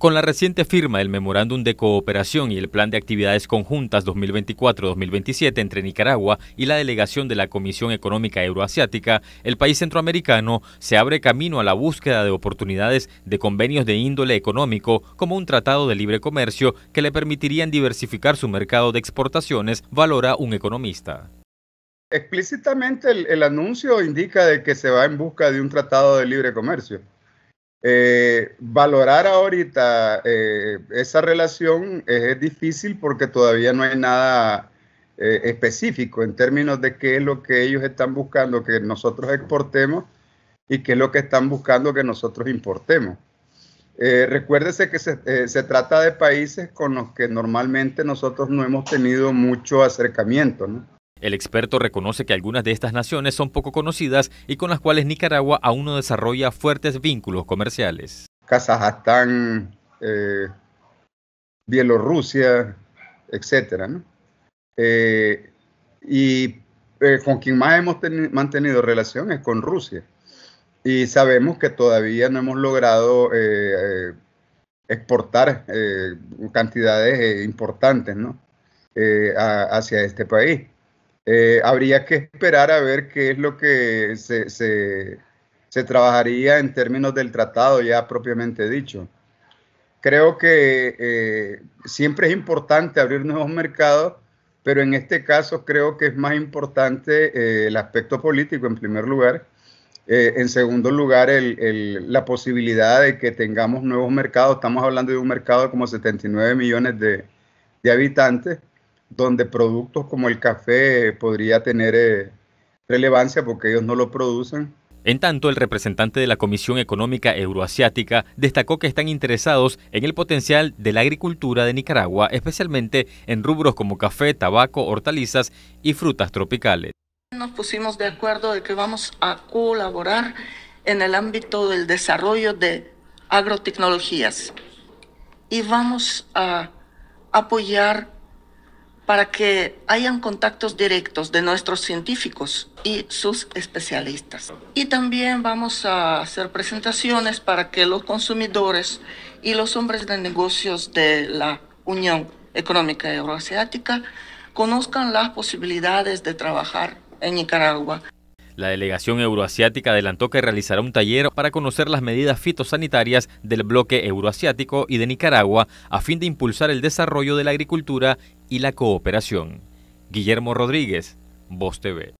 Con la reciente firma del Memorándum de Cooperación y el Plan de Actividades Conjuntas 2024-2027 entre Nicaragua y la delegación de la Comisión Económica Euroasiática, el país centroamericano se abre camino a la búsqueda de oportunidades de convenios de índole económico como un tratado de libre comercio que le permitirían diversificar su mercado de exportaciones, valora un economista. Explícitamente el, el anuncio indica de que se va en busca de un tratado de libre comercio. Eh, valorar ahorita eh, esa relación es, difícil porque todavía no hay nada eh, específico en términos de qué es lo que ellos están buscando que nosotros exportemos y qué es lo que están buscando que nosotros importemos. recuérdese que se, se, trata de países con los que normalmente nosotros no hemos tenido mucho acercamiento, ¿no? El experto reconoce que algunas de estas naciones son poco conocidas y con las cuales Nicaragua aún no desarrolla fuertes vínculos comerciales. Kazajstán, eh, Bielorrusia, etcétera. Eh, y eh, con quien más hemos mantenido relaciones con Rusia. Y sabemos que todavía no hemos logrado exportar cantidades importantes hacia este país. Eh, habría que esperar a ver qué es lo que se, se, se, trabajaría en términos del tratado ya propiamente dicho. Creo que eh, siempre es importante abrir nuevos mercados, pero en este caso creo que es más importante eh, el aspecto político en primer lugar. en segundo lugar, el, el, la posibilidad de que tengamos nuevos mercados. Estamos hablando de un mercado de como 79 millones de, de habitantes donde productos como el café podría tener eh, relevancia porque ellos no lo producen. En tanto, el representante de la Comisión Económica Euroasiática destacó que están interesados en el potencial de la agricultura de Nicaragua, especialmente en rubros como café, tabaco, hortalizas y frutas tropicales. Nos pusimos de acuerdo de que vamos a colaborar en el ámbito del desarrollo de agrotecnologías y vamos a apoyar para que hayan contactos directos de nuestros científicos y sus especialistas. Y también vamos a hacer presentaciones para que los consumidores y los hombres de negocios de la Unión Económica Euroasiática conozcan las posibilidades de trabajar en Nicaragua la delegación euroasiática adelantó que realizará un taller para conocer las medidas fitosanitarias del bloque euroasiático y de Nicaragua a fin de impulsar el desarrollo de la agricultura y la cooperación. Guillermo Rodríguez, Voz TV.